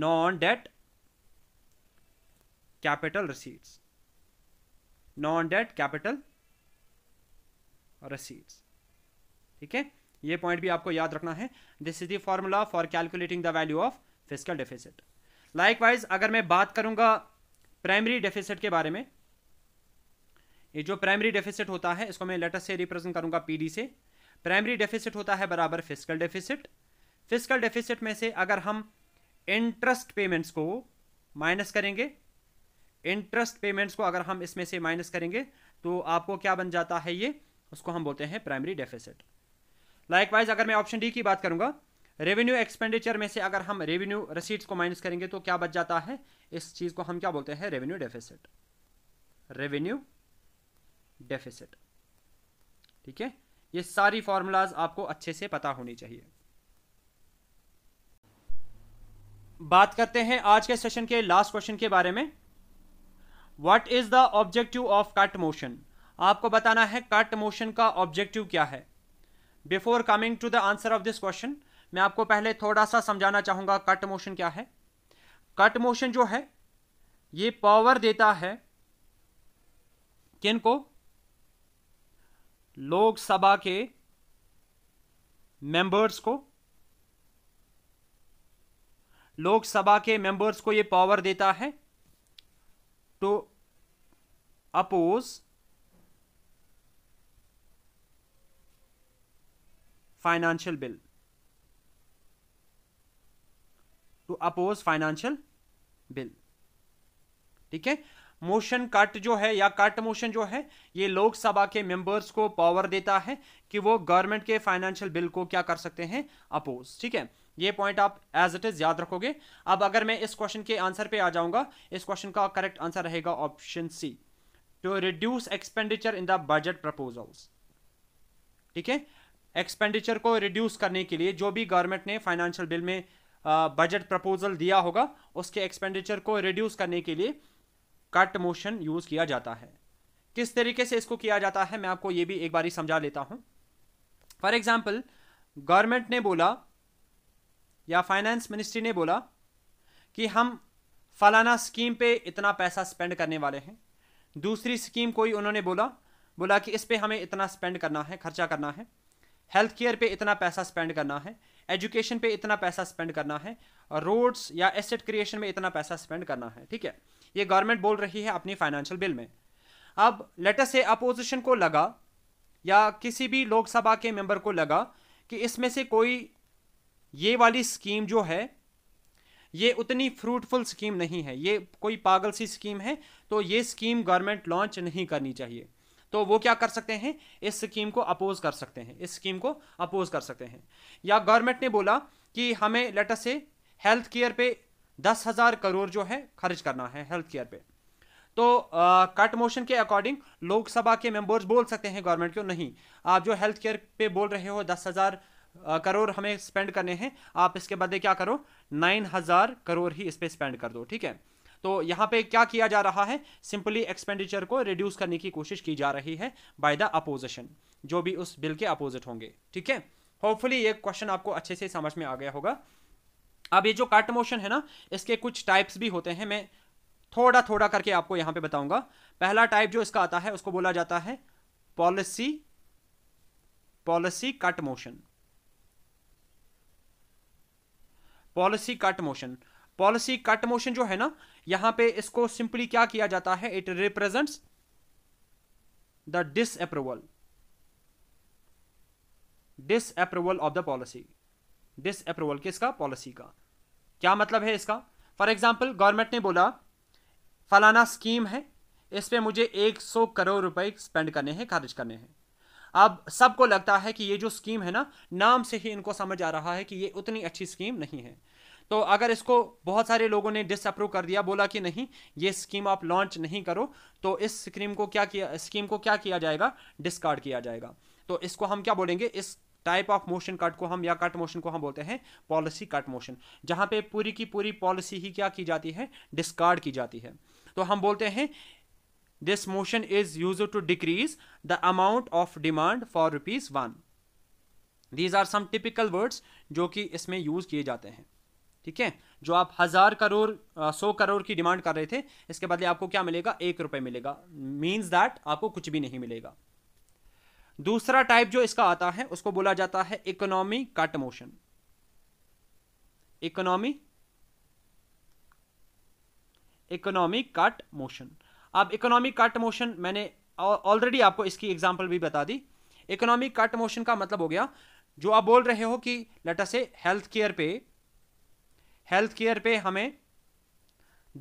non debt capital receipts non debt capital receipts ठीक है ये पॉइंट भी आपको याद रखना है this is the formula for calculating the value of fiscal deficit likewise अगर मैं बात करूंगा प्राइमरी डेफिसिट के बारे में ये जो प्राइमरी डेफिसिट होता है इसको मैं लेटर से रिप्रेजेंट करूंगा पीडी से प्राइमरी डेफिसिट होता है बराबर फिजिकल डेफिसिट फिजिकल डेफिसिट में से अगर हम इंटरेस्ट पेमेंट्स को माइनस करेंगे इंटरेस्ट पेमेंट्स को अगर हम इसमें से माइनस करेंगे तो आपको क्या बन जाता है ये उसको हम बोलते हैं प्राइमरी डेफिसिट लाइकवाइज अगर मैं ऑप्शन डी की बात करूंगा रेवेन्यू एक्सपेंडिचर में से अगर हम रेवेन्यू रसीड्स को माइनस करेंगे तो क्या बच जाता है इस चीज़ को हम क्या बोलते हैं रेवेन्यू डेफिसिट रेवेन्यू डेफिसिट ठीक है ये सारी फॉर्मूलाज आपको अच्छे से पता होनी चाहिए बात करते हैं आज के सेशन के लास्ट क्वेश्चन के बारे में what is the objective of cut motion आपको बताना है कट मोशन का ऑब्जेक्टिव क्या है before coming to the answer of this question मैं आपको पहले थोड़ा सा समझाना चाहूंगा कट मोशन क्या है कट मोशन जो है ये पावर देता है किन को लोकसभा के मेंबर्स को लोकसभा के मेंबर्स को यह पावर देता है to oppose financial bill to oppose financial bill ठीक है मोशन कट जो है या कट मोशन जो है ये लोकसभा के मेंबर्स को पावर देता है कि वो गवर्नमेंट के फाइनेंशियल बिल को क्या कर सकते हैं अपोज ठीक है ये पॉइंट आप एज इट इज याद रखोगे अब अगर मैं इस क्वेश्चन के आंसर पे आ जाऊंगा इस क्वेश्चन का करेक्ट आंसर रहेगा option C to reduce expenditure in the budget proposals ठीक है एक्सपेंडिचर को रिड्यूस करने के लिए जो भी गवर्नमेंट ने फाइनेंशियल बिल में बजट प्रपोजल दिया होगा उसके एक्सपेंडिचर को रिड्यूस करने के लिए कट मोशन यूज़ किया जाता है किस तरीके से इसको किया जाता है मैं आपको ये भी एक बारी समझा लेता हूं फॉर एग्ज़ाम्पल गवर्नमेंट ने बोला या फाइनेंस मिनिस्ट्री ने बोला कि हम फलाना स्कीम पे इतना पैसा स्पेंड करने वाले हैं दूसरी स्कीम कोई उन्होंने बोला बोला कि इस पर हमें इतना स्पेंड करना है खर्चा करना है हेल्थ केयर पे इतना पैसा स्पेंड करना है एजुकेशन पे इतना पैसा स्पेंड करना है रोड्स या एसेट क्रिएशन में इतना पैसा स्पेंड करना है ठीक है ये गवर्नमेंट बोल रही है अपनी फाइनेंशियल बिल में अब लेटर से अपोजिशन को लगा या किसी भी लोकसभा के मेंबर को लगा कि इसमें से कोई ये वाली स्कीम जो है ये उतनी फ्रूटफुल स्कीम नहीं है ये कोई पागल सी स्कीम है तो ये स्कीम गवर्नमेंट लॉन्च नहीं करनी चाहिए तो वो क्या कर सकते हैं इस स्कीम को अपोज कर सकते हैं इस स्कीम को अपोज कर सकते हैं या गवर्नमेंट ने बोला कि हमें लेटर से हेल्थ केयर पे दस हज़ार करोड़ जो है खर्च करना है हेल्थ केयर पे तो कट कट मोशन के अकॉर्डिंग लोकसभा के मेंबर्स बोल सकते हैं गवर्नमेंट को नहीं आप जो हेल्थ केयर पे बोल रहे हो दस हज़ार करोड़ हमें स्पेंड करने हैं आप इसके बदले क्या करो नाइन हज़ार करोड़ ही इस पर स्पेंड कर दो ठीक है तो यहाँ पे क्या किया जा रहा है सिंपली एक्सपेंडिचर को रिड्यूस करने की कोशिश की जा रही है बाय द अपोजिशन जो भी उस बिल के अपोजिट होंगे ठीक है होपफुली ये क्वेश्चन आपको अच्छे से समझ में आ गया होगा अब ये जो कट मोशन है ना इसके कुछ टाइप्स भी होते हैं मैं थोड़ा थोड़ा करके आपको यहाँ पे बताऊंगा पहला टाइप जो इसका आता है उसको बोला जाता है policy policy cut motion policy cut motion policy cut motion जो है ना यहां पे इसको सिंपली क्या किया जाता है it represents the disapproval disapproval of the policy disapproval किसका पॉलिसी का क्या मतलब है इसका फॉर एग्जाम्पल गवर्नमेंट ने बोला फलाना स्कीम है इस पर मुझे 100 करोड़ रुपए स्पेंड करने हैं खर्च करने हैं अब सबको लगता है कि ये जो स्कीम है ना नाम से ही इनको समझ आ रहा है कि ये उतनी अच्छी स्कीम नहीं है तो अगर इसको बहुत सारे लोगों ने डिसअप्रूव कर दिया बोला कि नहीं ये स्कीम आप लॉन्च नहीं करो तो इस स्कीम को क्या किया स्कीम को क्या किया जाएगा डिस्कार्ड किया जाएगा तो इसको हम क्या बोलेंगे इस टाइप ऑफ मोशन कट को हम या कट मोशन को हम बोलते हैं पॉलिसी कट मोशन जहां पे पूरी की पूरी पॉलिसी ही क्या की जाती है डिस्कार्ड की जाती है तो हम बोलते हैं this motion is use to decrease the amount of demand for rupees one these are some typical words जो कि इसमें यूज किए जाते हैं ठीक है जो आप हज़ार करोड़ सौ करोड़ की डिमांड कर रहे थे इसके बदले आपको क्या मिलेगा एक रुपए मिलेगा मीन्स दैट आपको कुछ भी नहीं मिलेगा दूसरा टाइप जो इसका आता है उसको बोला जाता है economy cut motion economy economy cut motion अब इकोनॉमी कट मोशन मैंने ऑलरेडी आपको इसकी एग्जांपल भी बता दी इकोनॉमी कट मोशन का मतलब हो गया जो आप बोल रहे हो कि लटा से हेल्थ केयर पे हेल्थ केयर पे हमें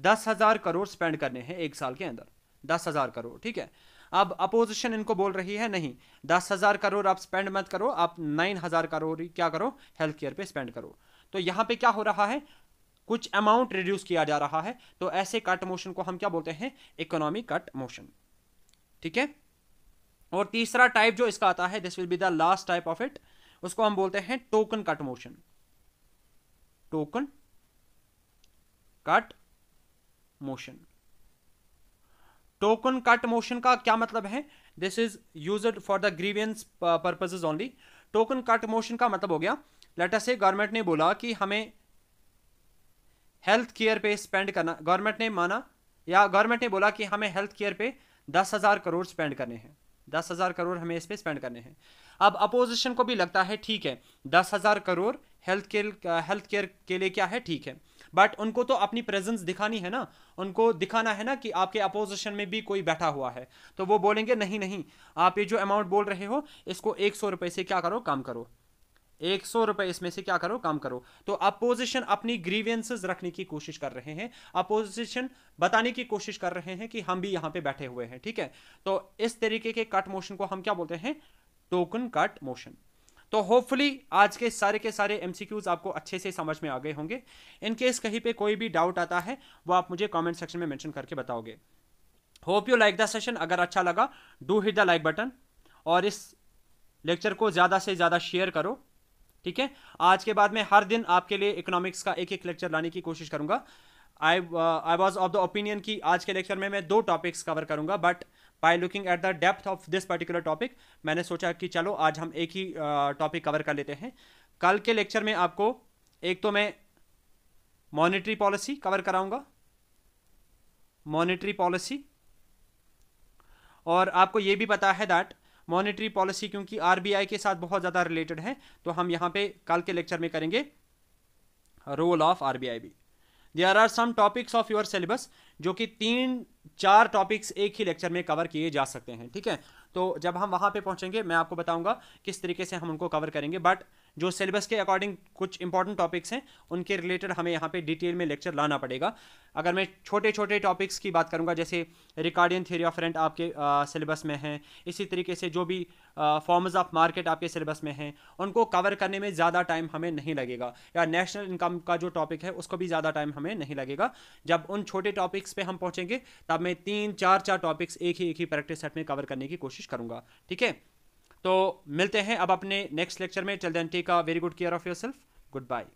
दस हज़ार करोड़ स्पेंड करने हैं एक साल के अंदर दस हज़ार करोड़ ठीक है अब अपोजिशन इनको बोल रही है नहीं दस हज़ार करोड़ आप स्पेंड मत करो आप नाइन हज़ार करोड़ क्या करो हेल्थ केयर पे स्पेंड करो तो यहां पे क्या हो रहा है कुछ अमाउंट रिड्यूस किया जा रहा है तो ऐसे कट मोशन को हम क्या बोलते हैं इकोनॉमी कट मोशन ठीक है और तीसरा टाइप जो इसका आता है this will be the last type of it उसको हम बोलते हैं token cut motion token cut motion token cut motion का क्या मतलब है this is use for the grievances purposes only token cut motion का मतलब हो गया लेटर से गवर्नमेंट ने बोला कि हमें हेल्थ केयर पे स्पेंड करना गवर्नमेंट ने माना या गवर्नमेंट ने बोला कि हमें हेल्थ केयर पे दस हज़ार करोड़ स्पेंड करने हैं दस हज़ार करोड़ हमें इस पर स्पेंड करने हैं अब अपोजिशन को भी लगता है ठीक है दस हज़ार crore health care health care के लिए क्या है ठीक है बट उनको तो अपनी प्रेजेंस दिखानी है ना उनको दिखाना है ना कि आपके अपोजिशन में भी कोई बैठा हुआ है तो वो बोलेंगे नहीं नहीं आप ये जो अमाउंट बोल रहे हो इसको एक सौ रुपये से क्या करो काम करो एक सौ रुपए इसमें से क्या करो काम करो तो अपोजिशन अपनी ग्रीवियंसेस रखने की कोशिश कर रहे हैं अपोजिशन बताने की कोशिश कर रहे हैं कि हम भी यहाँ पे बैठे हुए हैं ठीक है तो इस तरीके के कट मोशन को हम क्या बोलते हैं टोकन कट मोशन तो होपफुली आज के सारे के सारे एमसीक्यूज आपको अच्छे से समझ में आ गए होंगे इनकेस कहीं पे कोई भी डाउट आता है वो आप मुझे कमेंट सेक्शन में मेंशन करके बताओगे hope you like the session अगर अच्छा लगा do hit the like button और इस लेक्चर को ज़्यादा से ज़्यादा शेयर करो ठीक है आज के बाद मैं हर दिन आपके लिए इकोनॉमिक्स का एक एक लेक्चर लाने की कोशिश करूंगा I I was of the opinion कि आज के लेक्चर में मैं दो टॉपिक्स कवर करूंगा but by looking at the depth of this particular topic मैंने सोचा कि चलो आज हम एक ही टॉपिक कवर कर लेते हैं कल के लेक्चर में आपको एक तो मैं मॉनेटरी पॉलिसी कवर कराऊंगा मॉनेटरी पॉलिसी और आपको ये भी पता है दैट मॉनेटरी पॉलिसी क्योंकि आरबीआई के साथ बहुत ज़्यादा रिलेटेड है तो हम यहाँ पे कल के लेक्चर में करेंगे रोल ऑफ आरबीआई भी there are some topics of your syllabus जो कि तीन चार टॉपिक्स एक ही लेक्चर में कवर किए जा सकते हैं ठीक है तो जब हम वहाँ पे पहुँचेंगे मैं आपको बताऊँगा किस तरीके से हम उनको कवर करेंगे बट जो सिलेबस के अकॉर्डिंग कुछ इंपॉर्टेंट टॉपिक्स हैं उनके रिलेटेड हमें यहाँ पे डिटेल में लेक्चर लाना पड़ेगा अगर मैं छोटे छोटे टॉपिक्स की बात करूँगा जैसे रिकार्डियन थ्योरी ऑफ रेंट आपके सिलेबस में है इसी तरीके से जो भी फॉर्म्स ऑफ मार्केट आपके सिलेबस में हैं उनको कवर करने में ज़्यादा टाइम हमें नहीं लगेगा या नेशनल इनकम का जो टॉपिक है उसको भी ज़्यादा टाइम हमें नहीं लगेगा जब उन छोटे टॉपिक्स पे हम पहुँचेंगे तब मैं तीन चार चार टॉपिक्स एक ही एक ही प्रैक्टिस सेट में कवर करने की कोशिश करूँगा ठीक है तो मिलते हैं अब अपने नेक्स्ट लेक्चर में चल then take a very good care of yourself good bye